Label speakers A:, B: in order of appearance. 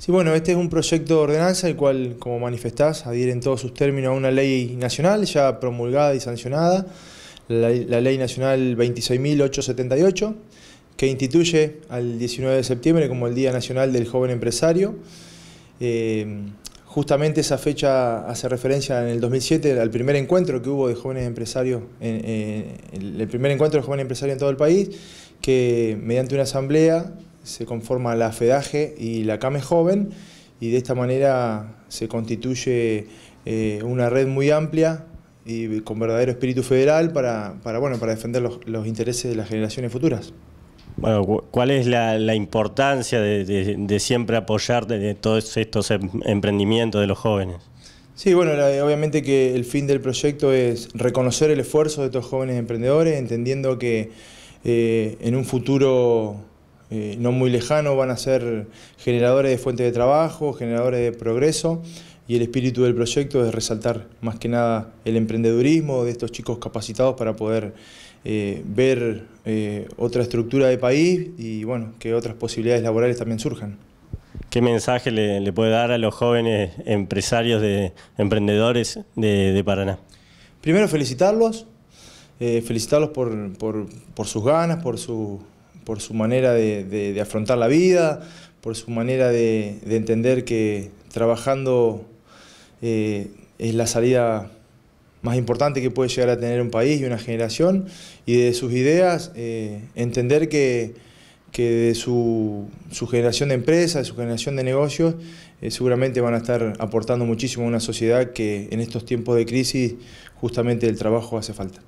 A: Sí, bueno, este es un proyecto de ordenanza el cual, como manifestás, adhiere en todos sus términos a una ley nacional ya promulgada y sancionada, la, Ley Nacional 26.878, que instituye al 19 de septiembre como el Día Nacional del Joven Empresario. Eh, justamente esa fecha hace referencia en el 2007 al primer encuentro que hubo de jóvenes empresarios, eh, el primer encuentro de jóvenes empresarios en todo el país, que mediante una asamblea se conforma la FEDAGE y la CAME Joven y de esta manera se constituye eh, una red muy amplia y con verdadero espíritu federal para, bueno, para defender los, intereses de las
B: generaciones futuras. Bueno, ¿cuál es la, importancia de, siempre apoyar de todos estos em, emprendimientos de los jóvenes?
A: Sí, bueno, obviamente que el fin del proyecto es reconocer el esfuerzo de estos jóvenes emprendedores, entendiendo que eh, en un futuro eh, no muy lejano van a ser generadores de fuentes de trabajo, generadores de progreso y el espíritu del proyecto es resaltar más que nada el emprendedurismo de estos chicos capacitados para poder eh, ver eh, otra estructura de país y bueno, que otras posibilidades laborales también surjan.
B: ¿Qué mensaje le, puede dar a los jóvenes empresarios, de emprendedores de, Paraná?
A: Primero felicitarlos, felicitarlos por sus ganas, por su por su manera de, afrontar la vida, por su manera de, entender que trabajando eh, es la salida más importante que puede llegar a tener un país y una generación, y de sus ideas, eh, entender que, de su, generación de empresas, de su generación de negocios, eh, seguramente van a estar aportando muchísimo a una sociedad que en estos tiempos de crisis justamente el trabajo hace falta.